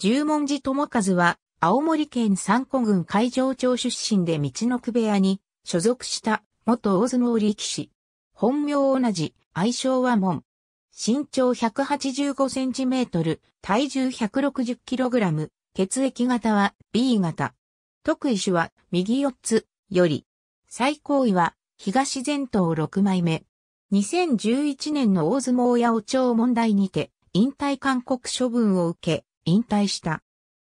十文字智和は、青森県三古郡海上町出身で道の区部屋に所属した元大相撲力士。本名同じ、愛称は門。身長185センチメートル、体重160キログラム、血液型は B 型。特異種は右四つより。最高位は東前頭6枚目。2011年の大相撲八お町問題にて、引退勧告処分を受け、引退した。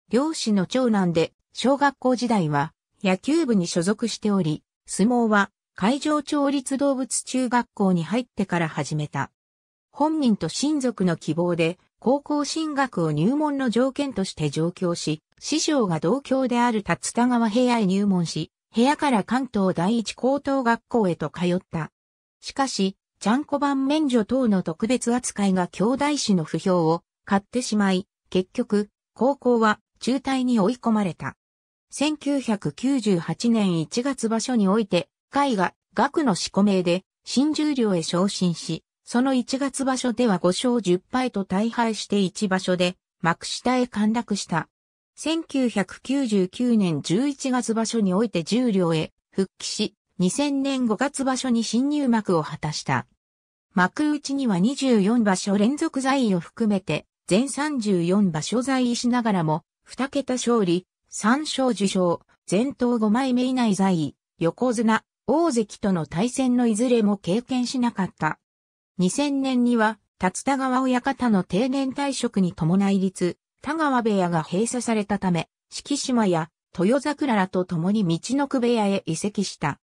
漁師の長男で、小学校時代は野球部に所属しており、相撲は海上調律動物中学校に入ってから始めた。本人と親族の希望で高校進学を入門の条件として上京し、師匠が同郷である竜田川部屋へ入門し、部屋から関東第一高等学校へと通った。しかし、ちゃんこ版免除等の特別扱いが兄弟子の不評を買ってしまい、結局、高校は中退に追い込まれた。1998年1月場所において、会が学の四個名で新十両へ昇進し、その1月場所では5勝10敗と大敗して1場所で幕下へ陥落した。1999年11月場所において十両へ復帰し、2000年5月場所に新入幕を果たした。幕内には24場所連続在位を含めて全34場所在位しながらも、2桁勝利、3勝受賞、全頭5枚目以内在位、横綱、大関との対戦のいずれも経験しなかった。2000年には、立田川親方の定年退職に伴い立、田川部屋が閉鎖されたため、四季島や豊桜らと共に道の区部屋へ移籍した。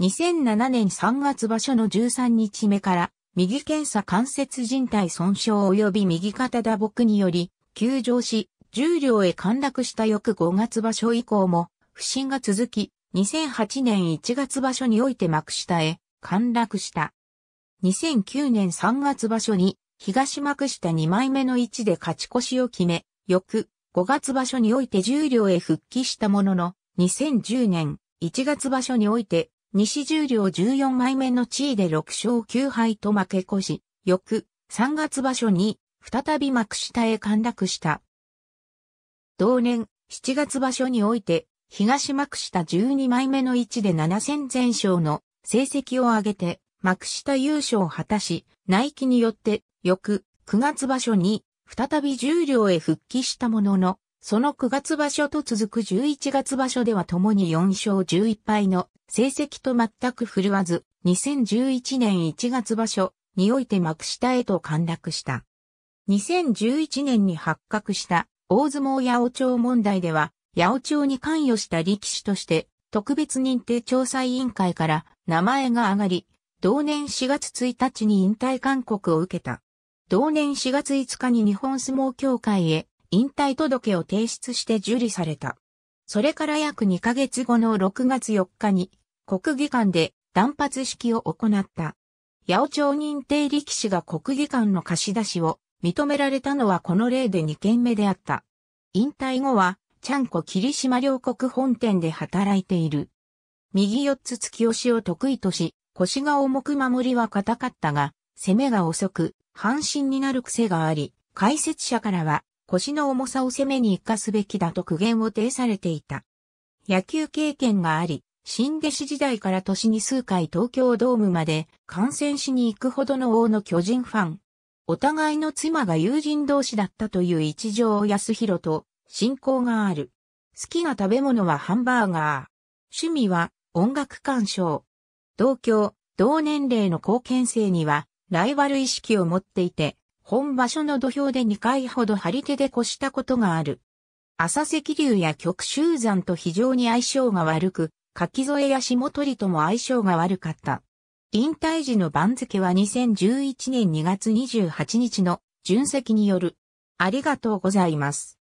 2007年3月場所の13日目から右検査関節靭帯損傷及び右肩打撲により、休場し、重量へ陥落した翌5月場所以降も、不振が続き、2008年1月場所において幕下へ陥落した。2009年3月場所に、東幕下2枚目の位置で勝ち越しを決め、翌5月場所において重量へ復帰したものの、2010年1月場所において西十両14枚目の地位で6勝9敗と負け越し、翌3月場所に再び幕下へ陥落した。同年7月場所において東幕下12枚目の位置で7戦全勝の成績を上げて幕下優勝を果たし、内気によって翌9月場所に再び十両へ復帰したもののその9月場所と続く11月場所では共に4勝11敗の成績と全く振るわず、2011年1月場所において幕下へと陥落した。2011年に発覚した大相撲八百長問題では、八百長に関与した力士として特別認定調査委員会から名前が上がり、同年4月1日に引退勧告を受けた。同年4月5日に日本相撲協会へ引退届を提出して受理された。それから約2ヶ月後の6月4日に、国技館で断髪式を行った。八百長認定力士が国技館の貸し出しを認められたのはこの例で2件目であった。引退後は、ちゃんこ霧島両国本店で働いている。右四つ突き押しを得意とし、腰が重く守りは硬かったが、攻めが遅く、半身になる癖があり、解説者からは、腰の重さを攻めに生かすべきだと苦言を呈されていた。野球経験があり、新弟子時代から年に数回東京ドームまで観戦しに行くほどの王の巨人ファン。お互いの妻が友人同士だったという一条康弘と親交がある。好きな食べ物はハンバーガー。趣味は音楽鑑賞。同郷、同年齢の後見生にはライバル意識を持っていて、本場所の土俵で2回ほど張り手で越したことがある。浅石流や極州山と非常に相性が悪く、柿添や下取りとも相性が悪かった。引退時の番付は2011年2月28日の純席による。ありがとうございます。